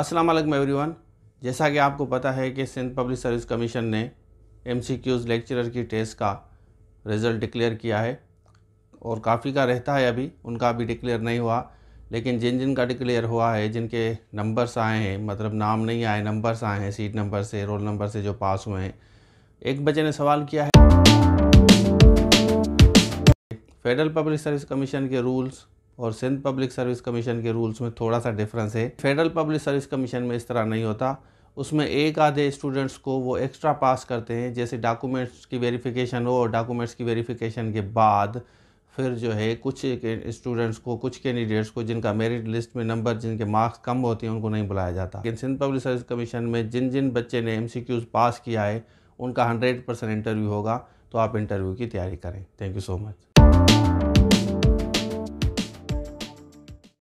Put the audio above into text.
अस्सलाम वालेकुम एवरीवन जैसा कि आपको पता है कि सिंध पब्लिक सर्विस कमीशन ने एम सी क्यूज़ लेक्चरर की टेस्ट का रिज़ल्ट डिक्लेयर किया है और काफ़ी का रहता है अभी उनका अभी डिक्लेयर नहीं हुआ लेकिन जिन जिन का डिक्लेयर हुआ है जिनके नंबर्स आए हैं मतलब नाम नहीं आए नंबर्स आए हैं सीट नंबर से रोल नंबर से जो पास हुए हैं एक बच्चे ने सवाल किया है फेडरल पब्लिक सर्विस कमीशन के रूल्स और सिंध पब्लिक सर्विस कमीशन के रूल्स में थोड़ा सा डिफरेंस है फेडरल पब्लिक सर्विस कमीशन में इस तरह नहीं होता उसमें एक आधे स्टूडेंट्स को वो एक्स्ट्रा पास करते हैं जैसे डॉक्यूमेंट्स की वेरिफिकेशन हो और डॉक्यूमेंट्स की वेरिफिकेशन के बाद फिर जो है कुछ स्टूडेंट्स को कुछ कैंडिडेट्स को जिनका मेरिट लिस्ट में नंबर जिनके मार्क्स कम होते हैं उनको नहीं बुलाया जाता लेकिन सिंध पब्लिक सर्विस कमीशन में जिन जिन बच्चे ने एम पास किया है उनका हंड्रेड परसेंट इंटरव्यू होगा तो आप इंटरव्यू की तैयारी करें थैंक यू सो मच